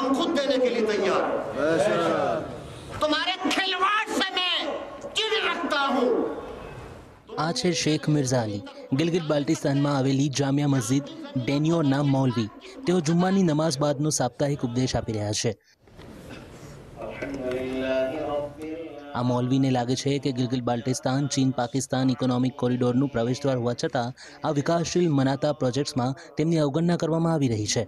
हम खुद देने के लिए तैयार तुम्हारे खिलवाड़ से मैं चिड़ रखता हूँ આ છે શેખ મિર્ઝા અલી ગિલગિટ બાલ્ટિસ્તાનમાં આવેલી જામિયા મસ્જિદ નામ મૌલવી તેઓ જુમ્માની નમાઝ બાદનો સાપ્તાહિક ઉપદેશ આપી રહ્યા છે આ મૌલવીને લાગે છે કે ગિલગિટ બાલ્ટિસ્તાન ચીન પાકિસ્તાન ઇકોનોમિક કોરિડોરનું પ્રવેશદ્વાર હોવા છતાં આ વિકાસશીલ મનાતા પ્રોજેક્ટ્સમાં તેમની અવગણના કરવામાં આવી રહી છે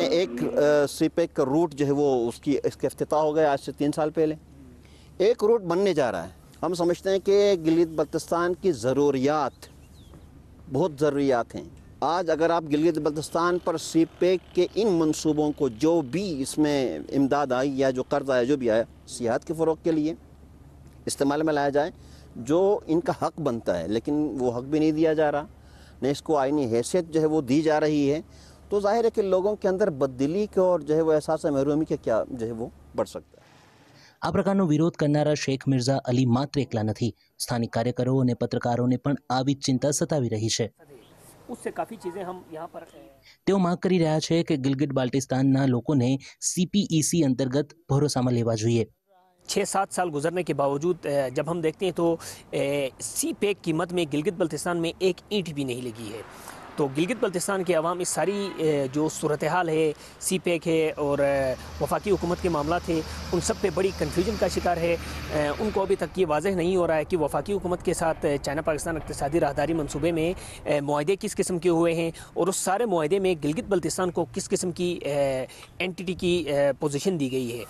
ایک سی پیک کا روٹ جو ہے وہ اس کی اس کے افتتاح ہو گئے آج سے تین سال پہلے ایک روٹ بننے جا رہا ہے ہم سمجھتے ہیں کہ گلیت بلتستان کی ضروریات بہت ضروریات ہیں آج اگر آپ گلگت بلتستان پر سی پیک کے ان منصوبوں کو جو بھی اس میں امداد آئی یا جو قرض آیا جو بھی آیا سیاحت کے فروغ کے لیے استعمال میں لایا جائے جو ان کا حق بنتا ہے لیکن وہ حق بھی نہیں دیا جا رہا ने इसको आइनी हैसियत जो है वो दी जा रही है तो जाहिर है कि लोगों के अंदर बददिली के और जो है वो एहसास महरूमी के क्या जो है वो बढ़ શકતા આ પ્રકારનો વિરોધ કરનારા શેખ મિર્ઝા અલી માત્ર એકલા નથી સ્થાનિક કાર્યકરો અને પત્રકારોને પણ આવી ચિંતા સતાવી રહી છે उससे काफ़ी તેઓ માંગ કરી રહ્યા છે કે ગિલગિટ બાલ્ટિસ્તાનના લોકોને સીપીઈસી e અંતર્ગત ભરોસામાં લેવા જોઈએ چھ سات سال گزرنے کے باوجود جب ہم دیکھتے ہیں تو سی پیک کی مت میں گلگت بلتستان میں ایک اینٹ بھی نہیں لگی ہے تو گلگت بلتستان کے عوام اس ساری جو صورتحال ہے سی پیک ہے اور وفاقی حکومت کے معاملات ہیں ان سب پہ بڑی کنفیوژن کا شکار ہے ان کو ابھی تک یہ واضح نہیں ہو رہا ہے کہ وفاقی حکومت کے ساتھ چائنا پاکستان اقتصادی راہداری منصوبے میں معاہدے کس قسم کے ہوئے ہیں اور اس سارے معاہدے میں گلگت بلتستان کو کس قسم کی اینٹیٹی کی پوزیشن دی گئی ہے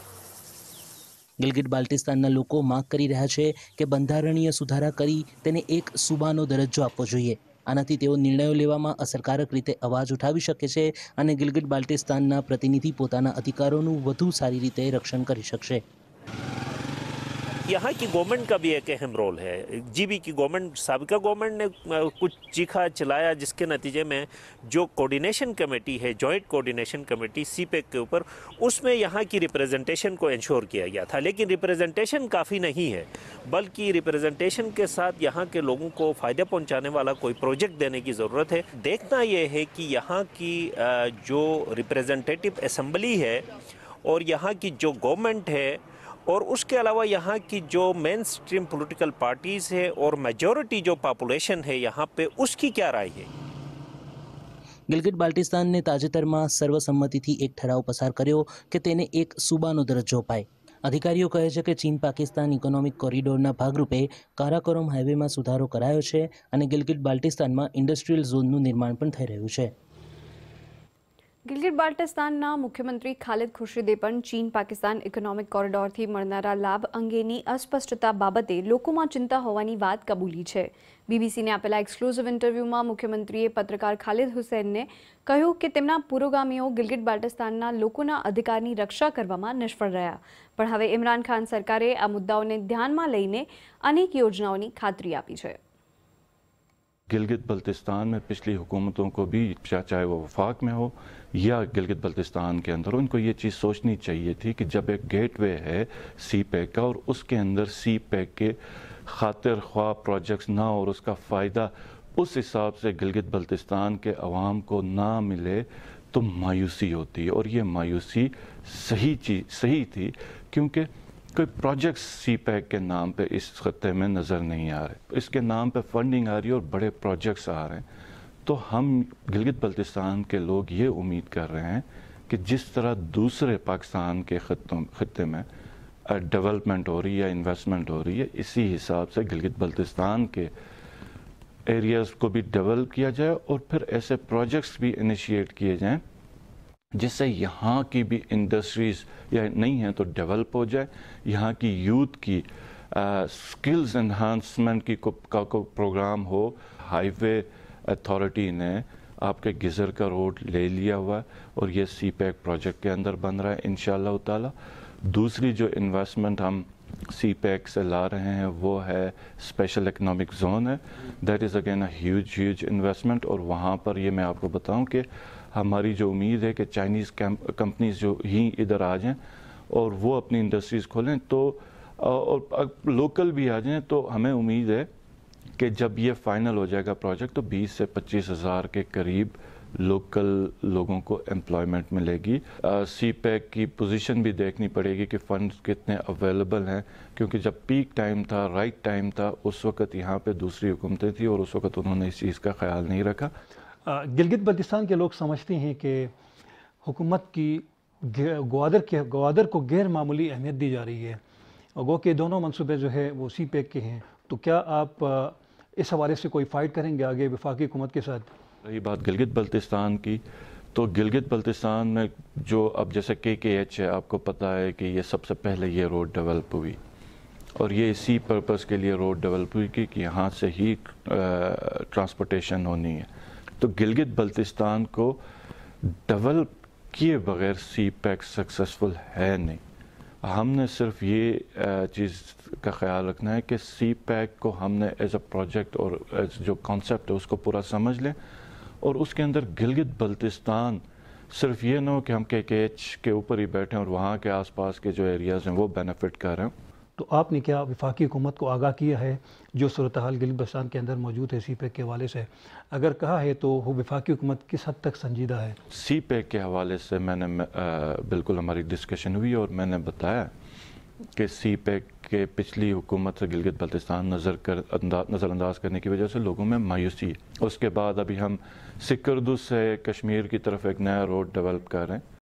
ગિલગિટ બાલ્ટિસ્તાનના લોકો માગ કરી રહ્યા છે કે બંધારણીય સુધારા કરી તેને એક સુબાનો દરજ્જો આપવો જોઈએ આનાથી તેઓ નિર્ણયો લેવામાં અસરકારક રીતે અવાજ ઉઠાવી શકે છે અને ગિલગિટ બાલ્ટિસ્તાનના પ્રતિનિધિ પોતાના અધિકારોનું વધુ સારી રીતે રક્ષણ કરી શકશે یہاں کی گورنمنٹ کا بھی ایک اہم رول ہے جی بی کی گورنمنٹ سابقہ گورنمنٹ نے کچھ چیخا چلایا جس کے نتیجے میں جو کوڈینیشن کمیٹی ہے joint coordination committee CPEC کے اوپر اس میں یہاں کی ریپریزنٹیشن کو انشور کیا گیا تھا لیکن ریپریزنٹیشن کافی نہیں ہے بلکہ ریپریزنٹیشن کے ساتھ یہاں کے لوگوں کو فائدہ پہنچانے والا کوئی پروجیکٹ دینے کی ضرورت ہے دیکھنا یہ ہے کہ یہاں کی جو ریپریزنٹیٹیو اسمبلی ہے اور یہاں کی جو گورنمنٹ ہے اور اس کے علاوہ یہاں کی جو مین سٹریم پولیٹیکل پارٹیز ہے اور میجورٹی جو پاپولیشن ہے یہاں پہ اس کی کیا رائے ہے گلگٹ بالٹستان نے سرو سمتی تھی ایک ٹراؤ پسار کرو کہ ایک سوبا درجہ پائے ادیکاری کہ چین پاکستان اکنمک کوڈور کارا روم ہائی وی میں سدھاروں کرایو ہے گلگیٹ بالٹستان میں انڈسٹریل زون ہے ગિલગિટ બાલ્ટિસ્તાનના મુખ્યમંત્રી ખાલિદ ખુરશીદે પણ ચીન પાકિસ્તાન ઇકોનોમિક કોરિડોરથી મળનારા લાભ અંગેની અસ્પષ્ટતા બાબતે લોકોમાં ચિંતા હોવાની વાત કબૂલી છે બીબીસીને આપેલા એક્સક્લુઝિવ ઇન્ટરવ્યુમાં મુખ્યમંત્રીએ પત્રકાર ખાલિદ હુસૈનને કહ્યું કે તેમના પુરોગામીઓ ગિલગિટ બાલ્ટિસ્તાનના લોકોના અધિકારની રક્ષા કરવામાં નિષ્ફળ રહ્યા પણ હવે ઇમરાન ખાન સરકારે આ મુદ્દાઓને ધ્યાનમાં લઈને અનેક યોજનાઓની ખાતરી આપી છે گلگت بلتستان میں پچھلی حکومتوں کو بھی چاہے وہ وفاق میں ہو یا گلگت بلتستان کے اندر ان کو یہ چیز سوچنی چاہیے تھی کہ جب ایک گیٹ وے ہے سی پیک کا اور اس کے اندر سی پیک کے خاطر خواہ پروجیکٹس نہ اور اس کا فائدہ اس حساب سے گلگت بلتستان کے عوام کو نہ ملے تو مایوسی ہوتی ہے اور یہ مایوسی صحیح چیز صحیح تھی کیونکہ کوئی پروجیکٹس سی پیک کے نام پہ اس خطے میں نظر نہیں آ رہے اس کے نام پہ فنڈنگ آ رہی ہے اور بڑے پروجیکٹس آ رہے ہیں تو ہم گلگت بلتستان کے لوگ یہ امید کر رہے ہیں کہ جس طرح دوسرے پاکستان کے خطوں خطے میں ڈیولپمنٹ ہو رہی ہے انویسٹمنٹ ہو رہی ہے اسی حساب سے گلگت بلتستان کے ایریاز کو بھی ڈیولپ کیا جائے اور پھر ایسے پروجیکٹس بھی انیشیٹ کیے جائیں جس سے یہاں کی بھی انڈسٹریز یا نہیں ہیں تو ڈیولپ ہو جائے یہاں کی یوتھ کی سکلز انہانسمنٹ کی کا پروگرام ہو ہائی وے اتھارٹی نے آپ کے گزر کا روڈ لے لیا ہوا ہے اور یہ سی پیک پروجیکٹ کے اندر بن رہا ہے انشاءاللہ تعالی دوسری جو انویسٹمنٹ ہم سی پیک سے لا رہے ہیں وہ ہے اسپیشل اکنامک زون ہے that is again a huge huge investment اور وہاں پر یہ میں آپ کو بتاؤں کہ ہماری جو امید ہے کہ چائنیز کمپنیز جو ہی ادھر آ جائیں اور وہ اپنی انڈسٹریز کھولیں تو اور لوکل بھی آ جائیں تو ہمیں امید ہے کہ جب یہ فائنل ہو جائے گا پروجیکٹ تو بیس سے پچیس ہزار کے قریب لوکل لوگوں کو امپلائمنٹ ملے گی سی پیک e کی پوزیشن بھی دیکھنی پڑے گی کہ فنڈ کتنے اویلیبل ہیں کیونکہ جب پیک ٹائم تھا رائٹ ٹائم تھا اس وقت یہاں پہ دوسری حکومتیں تھیں اور اس وقت انہوں نے اس چیز کا خیال نہیں رکھا گلگت بلتستان کے لوگ سمجھتے ہیں کہ حکومت کی گوادر کے گوادر کو غیر معمولی اہمیت دی جا رہی ہے اور گو کہ دونوں منصوبے جو ہے وہ سی پیک کے ہیں تو کیا آپ اس حوالے سے کوئی فائٹ کریں گے آگے وفاقی حکومت کے ساتھ رہی بات گلگت بلتستان کی تو گلگت بلتستان میں جو اب جیسے کے کے ایچ ہے آپ کو پتہ ہے کہ یہ سب سے پہلے یہ روڈ ڈیولپ ہوئی اور یہ اسی پرپس کے لیے روڈ ڈیولپ ہوئی کہ یہاں سے ہی ٹرانسپورٹیشن ہونی ہے تو گلگت بلتستان کو ڈیولپ کیے بغیر سی پیک سکسیسفل ہے نہیں ہم نے صرف یہ چیز کا خیال رکھنا ہے کہ سی پیک کو ہم نے ایز اے پروجیکٹ اور جو کانسیپٹ ہے اس کو پورا سمجھ لیں اور اس کے اندر گلگت بلتستان صرف یہ نہ ہو کہ ہم کے کے ایچ کے اوپر ہی بیٹھیں اور وہاں کے آس پاس کے جو ایریاز ہیں وہ بینیفٹ کر رہے ہیں تو آپ نے کیا وفاقی حکومت کو آگاہ کیا ہے جو صورتحال گلگت بستان کے اندر موجود ہے سی پیک کے حوالے سے اگر کہا ہے تو وہ وفاقی حکومت کس حد تک سنجیدہ ہے سی پیک کے حوالے سے میں نے بالکل ہماری ڈسکشن ہوئی اور میں نے بتایا کہ سی پیک کے پچھلی حکومت سے گلگت بلتستان نظر کر نظر انداز کرنے کی وجہ سے لوگوں میں مایوسی ہے اس کے بعد ابھی ہم سکردو سے کشمیر کی طرف ایک نیا روڈ ڈیولپ کر رہے ہیں